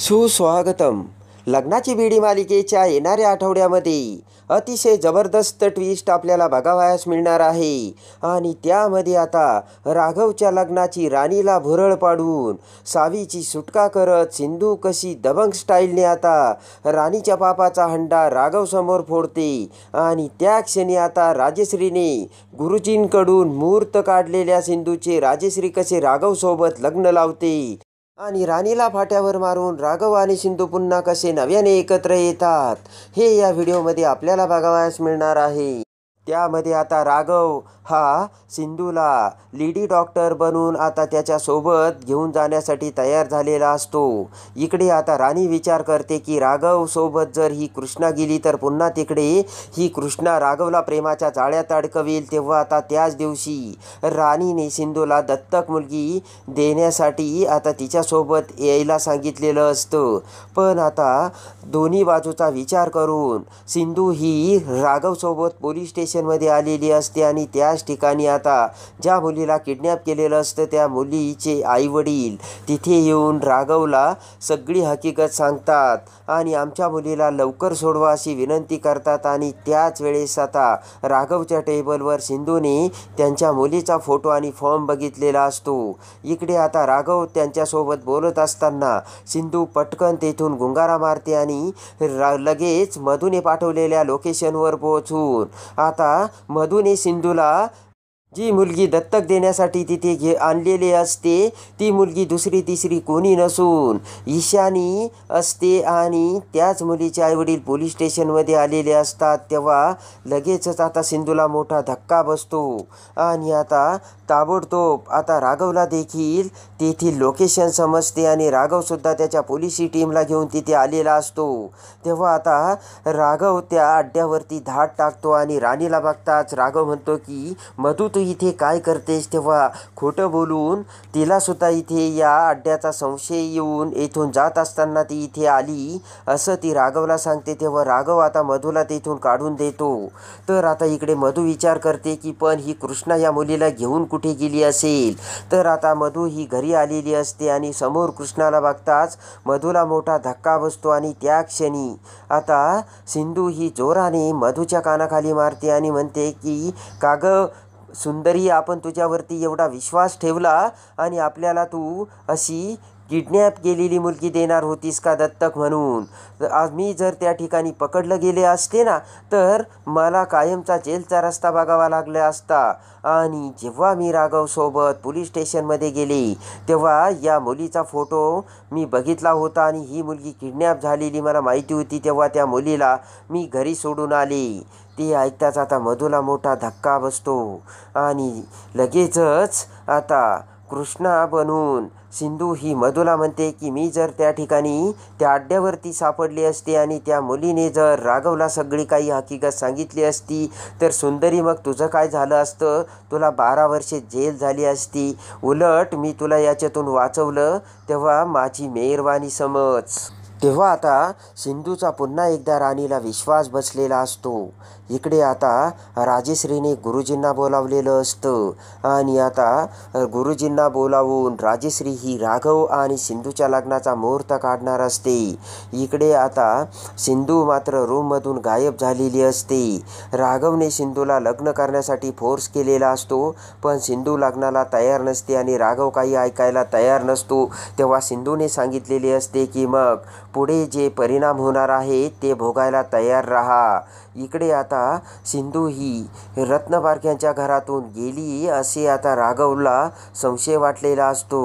सुस्वागतम लग्नाची बीडी मालिकेच्या येणाऱ्या आठवड्यामध्ये अतिशय जबरदस्त ट्विस्ट आपल्याला बघावयास मिळणार आहे आणि त्यामध्ये आता राघवच्या लग्नाची राणीला भुरळ पाडून सावीची सुटका करत सिंधू कशी दबंग स्टाईलने आता राणीच्या पापाचा हंडा राघवसमोर फोडते आणि त्या क्षणी आता राजश्रीने गुरुजींकडून मुहूर्त काढलेल्या सिंधूचे राजेश्री कसे राघवसोबत लग्न लावते आणि राणीला फाट्यावर मारून राघव आणि सिंधू पुन्हा कसे नव्याने एकत्र येतात हे या व्हिडिओमध्ये आपल्याला बघावयास मिळणार आहे त्यामध्ये आता राघव हा सिंधूला लेडी डॉक्टर बनून आता त्याच्यासोबत घेऊन जाण्यासाठी तयार झालेला असतो इकडे आता राणी विचार करते की राघवसोबत जर ही कृष्णा गेली तर पुन्हा तिकडे ही कृष्णा राघवला प्रेमाच्या जाळ्यात अडकवेल तेव्हा आता त्याच दिवशी राणीने सिंधूला दत्तक मुलगी देण्यासाठी आता तिच्यासोबत यायला सांगितलेलं असतं पण आता दोन्ही बाजूचा विचार करून सिंधू ही राघवसोबत पोलीस स्टेशन मध्ये आलेली असते आणि त्याच ठिकाणी आता ज्या मुलीला किडनॅप केलेलं असतं त्या मुलीचे आईवडील तिथे येऊन राघवला सगळी हकीकत सांगतात आणि आमच्या मुलीला लवकर सोडवा अशी विनंती करतात आणि त्याच वेळेस आता राघवच्या टेबलवर सिंधूने त्यांच्या मुलीचा फोटो आणि फॉर्म बघितलेला असतो इकडे आता राघव त्यांच्यासोबत बोलत असताना सिंधू पटकन तेथून गुंगारा मारते आणि लगेच मधूने पाठवलेल्या लोकेशनवर पोहोचून आता आता मधूने सिंधूला जी मुलगी दत्तक देण्यासाठी तिथे घे आणलेली असते ती मुलगी दुसरी तिसरी कोणी नसून ईशानी असते आणि त्याच मुलीचे आईवडील पोलीस स्टेशनमध्ये आलेले असतात तेव्हा लगेचच आता सिंधूला मोठा धक्का बसतो आणि आता ताबडतोब आता राघवला देखील तेथील लोकेशन समजते आणि राघवसुद्धा त्याच्या पोलिसी टीमला घेऊन तिथे आलेला असतो तेव्हा आता राघव त्या अड्ड्यावरती धाड टाकतो आणि राणीला बघताच राघव म्हणतो की मधुत तू इथे काय करतेस तेव्हा खोटं बोलून तिलासुद्धा इथे या अड्ड्याचा संशय येऊन येथून जात असताना ती इथे आली असं ती राघवला सांगते तेव्हा राघव आता मधूला तिथून काढून देतो तर आता इकडे मधू विचार करते की पण ही कृष्णा या मुलीला घेऊन कुठे गेली असेल तर आता मधू ही घरी आलेली असते आणि समोर कृष्णाला बघताच मधूला मोठा धक्का बसतो आणि त्या क्षणी आता सिंधू ही जोराने मधूच्या कानाखाली मारते आणि म्हणते की काग सुंदरी आपण तुझ्यावरती एवढा विश्वास ठेवला आणि आपल्याला तू अशी किडनॅप केलेली मुलगी देणार होतीस का दत्तक म्हणून आज मी जर त्या ठिकाणी पकडलं गेले असते ना तर मला कायमचा जेलचा रस्ता बघावा लागला असता आणि जेव्हा मी राघवसोबत पोलीस स्टेशनमध्ये गेले तेव्हा या मुलीचा फोटो मी बघितला होता आणि ही मुलगी किडनॅप झालेली मला माहिती होती तेव्हा त्या मुलीला मी घरी सोडून आले ते ऐकताच आता मधूला मोठा धक्का बसतो आणि लगेचच आता कृष्णा बनून सिंधू ही मधुला म्हणते की मी जर त्या ठिकाणी त्या अड्ड्यावरती सापडली असते आणि त्या मुलीने जर राघवला सगळी काही हकीकत सांगितली असती तर सुंदरी मग तुझं काय झालं असतं तुला बारा वर्षे जेल झाली असती उलट मी तुला याच्यातून वाचवलं तेव्हा माझी मेहरवानी समज तेव्हा आता सिंधूचा पुन्हा एकदा राणीला विश्वास बसलेला असतो इकडे आता राजेश्रीने गुरुजींना बोलावलेलं असतं आणि आता गुरुजींना बोलावून राजेश्री ही राघव आणि सिंधूच्या लग्नाचा मुहूर्त काढणार असते इकडे आता सिंधू मात्र रूममधून गायब झालेली असते राघवने सिंधूला लग्न करण्यासाठी फोर्स केलेला असतो पण सिंधू लग्नाला तयार नसते आणि राघव काही ऐकायला तयार नसतो तेव्हा सिंधूने सांगितलेले असते की मग पुढे जे परिणाम होणार आहे ते भोगायला तयार राहा इकडे आता सिंधू ही रत्नबारक्यांच्या घरातून गेली असे आता राघवला संशय वाटलेला असतो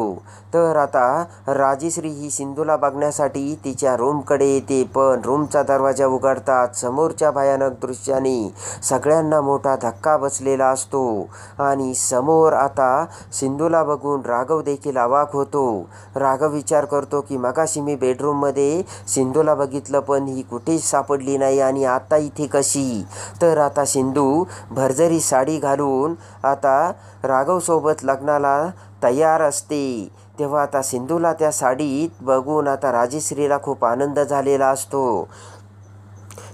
तर आता राजेश्री ही सिंधूला बघण्यासाठी तिच्या रूमकडे येते पण रूमचा दरवाजा उघडतात समोरच्या भयानक दृश्याने सगळ्यांना मोठा धक्का बसलेला असतो आणि समोर आता सिंधूला बघून राघव देखील अवाक होतो राघव विचार करतो की मगाशी मी बेडरूममध्ये सिंधूला बघितलं पण ही कुठेच सापडली नाही आणि आता इथे कशी तर आता सिंधू भरजरी साडी घालून आता राघवसोबत लग्नाला तयार असते तेव्हा आता सिंधूला त्या साडीत बघून आता राजेश्रीला खूप आनंद झालेला असतो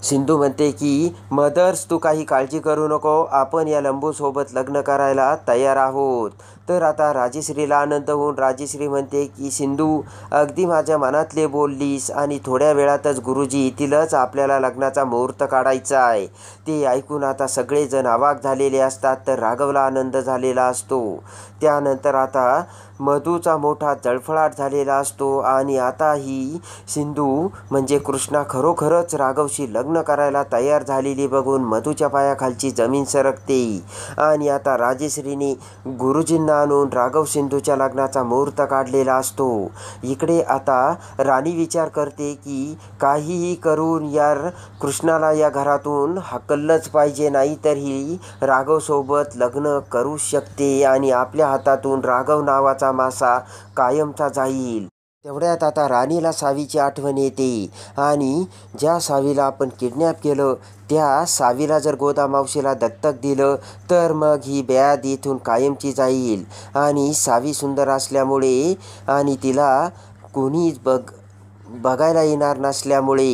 सिंधू म्हणते की मदर्स तू काही काळजी करू नको आपण या लंबूसोबत लग्न करायला तयार आहोत तर आता राजेश्रीला आनंद होऊन राजेश्री म्हणते की सिंधू अगदी माझ्या मनातले बोललीस आणि थोड्या वेळातच गुरुजी तिलाच आपल्याला लग्नाचा मुहूर्त काढायचा आहे ते ऐकून आता सगळेजण आवाक झालेले असतात तर राघवला आनंद झालेला असतो त्यानंतर आता मधूचा मोठा जळफळाट झालेला असतो आणि आता ही सिंधू म्हणजे कृष्णा खरोखरच राघवशी लग्न करायला तयार झालेली बघून मधूच्या पायाखालची जमीन सरकते आणि आता राजेश्रीने गुरुजींना आणून राघव सिंधूच्या लग्नाचा मुहूर्त काढलेला असतो इकडे आता राणी विचार करते की काहीही करून या कृष्णाला या घरातून हकललंच पाहिजे नाही तरी राघवसोबत लग्न करू शकते आणि आपल्या हातातून राघव नावाचा तुमचा मासा कायमचा जाईल तेवढ्यात आता राणीला सावीची आठवण येते आणि ज्या सावीला आपण किडनॅप केलं त्या सावीला जर गोदा मावशीला दत्तक दिलं तर मग ही ब्याद इथून कायमची जाईल आणि सावी सुंदर असल्यामुळे आणि तिला कोणीच बग बघायला येणार नसल्यामुळे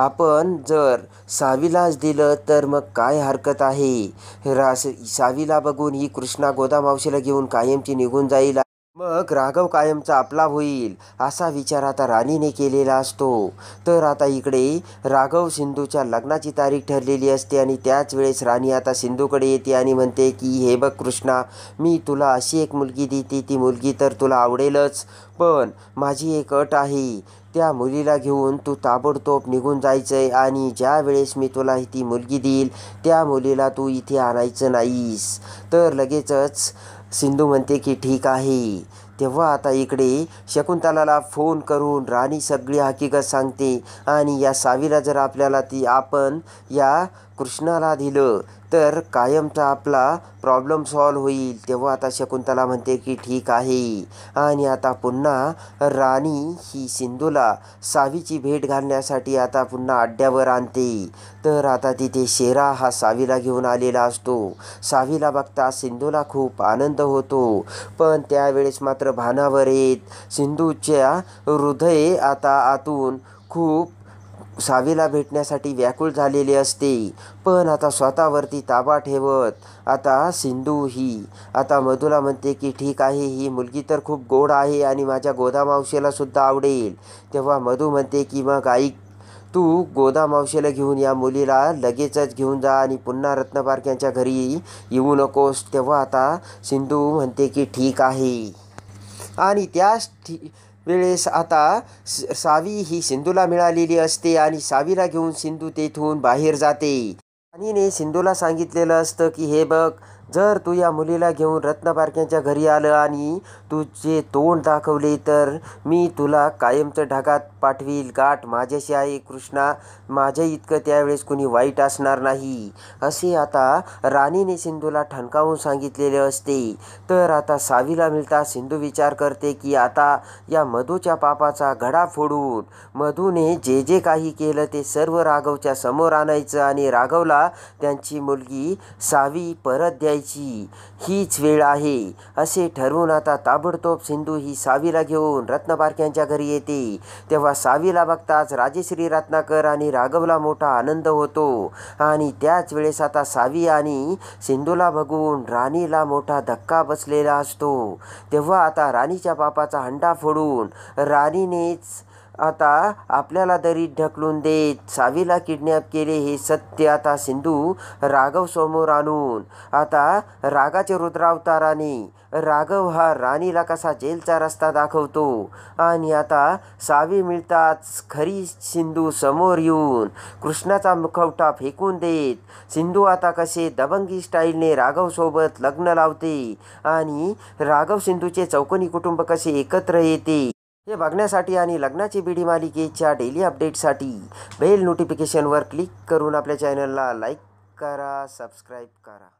आपण जर सावीलाच दिलं तर मग काय हरकत आहे रास सावीला बघून ही कृष्णा गोदामावशीला घेऊन कायमची निघून जाईल मग राघव कायमचा आपला होईल असा विचार आता राणीने केलेला असतो तर आता इकडे राघव सिंधूच्या लग्नाची तारीख ठरलेली असते आणि त्याच वेळेस राणी आता सिंधूकडे येते आणि म्हणते की हे बघ कृष्णा मी तुला अशी एक मुलगी देते ती मुलगी तर तुला आवडेलच पण माझी एक अट आहे त्या मुलीला घेऊन तू ताबडतोब निघून जायचं आहे आणि ज्या वेळेस मी तुला ती मुलगी देईल त्या मुलीला तू इथे आणायचं नाहीस तर लगेचच सिंधू म्हणते की ठीक आहे तेव्हा आता इकडे शकुंतलाला फोन करून राणी सगळी हकीकत सांगते आणि या सावीला जर आपल्याला ती आपण या कृष्णाला दिलं तर कायमचा आपला प्रॉब्लेम सॉल्व होईल तेव्हा आता शकुंतला म्हणते की ठीक आहे आणि आता पुन्हा राणी ही सिंधूला सावीची भेट घालण्यासाठी आता पुन्हा अड्ड्यावर आणते तर आता तिथे शेरा हा सावीला घेऊन आलेला असतो सावीला बघता सिंधूला खूप आनंद होतो पण त्यावेळेस मात्र भानावर येत सिंधूच्या हृदय आता आतून खूप सावीला भेटण्यासाठी व्याकुळ झालेली असते पण आता स्वतःवरती ताबा ठेवत आता सिंधू ही आता मधुला म्हणते की ठीक आहे ही मुलगी तर खूप गोड आहे आणि माझ्या गोदा सुद्धा आवडेल तेव्हा मधू म्हणते की मग आई तू गोदा मावशीला घेऊन या मुलीला लगेचच घेऊन जा आणि पुन्हा रत्नपारख्यांच्या यांच्या घरी येऊ नकोस तेव्हा आता सिंधू म्हणते की ठीक आहे आणि त्याच ठी वेळेस आता सावी ही सिंधूला मिळालेली असते आणि सावीला घेऊन सिंधू तेथून बाहेर जाते राणीने सिंधूला सांगितलेलं असतं की हे बघ जर तू या मुलीला घेऊन रत्न घरी आलं आणि तुझे तोंड दाखवले तर मी तुला कायमचं ढगात पाठवील गाठ माझ्याशी आहे कृष्णा माझ्या इतकं त्यावेळेस कुणी वाईट असणार नाही असे आता राणीने सिंधूला ठणकावून सांगितलेले असते तर आता सावीला मिळता सिंधू विचार करते की आता या मधूच्या पापाचा घडा फोडून मधूने जे जे काही केलं ते सर्व राघवच्या समोर आणायचं आणि राघवला त्यांची मुलगी सावी परत द्यायची हीच वेळ आहे असे ठरवून आता ताबडतोब सिंधू ही सावीला घेऊन रत्नबारक्यांच्या घरी येते तेव्हा सावीला बघताच राजेश्री रत्नाकर आणि राघवला मोठा आनंद होतो आणि त्याच वेळेस आता सावी आणि सिंधूला बघून राणीला मोठा धक्का बसलेला असतो तेव्हा आता राणीच्या बापाचा हंडा फोडून राणीनेच आता आपल्याला दरीत ढकलून देत सावीला किडनॅप केले हे सत्य आता सिंधू राघव समोर आणून आता रागाचे रुद्रावताराने राघव हा राणीला कसा जेलचा रस्ता दाखवतो आणि आता सावी मिळताच खरी सिंधू समोर येऊन कृष्णाचा मुखवटा फेकून देत सिंधू आता कसे दबंगी स्टाईलने राघव सोबत लग्न लावते आणि राघव सिंधूचे चौकनी कुटुंब कसे एकत्र येते हे बघण्यासाठी आणि लग्नाची बीडी मालिकेच्या डेली अपडेटसाठी बेल नोटिफिकेशनवर क्लिक करून आपल्या चॅनलला लाईक करा सबस्क्राईब करा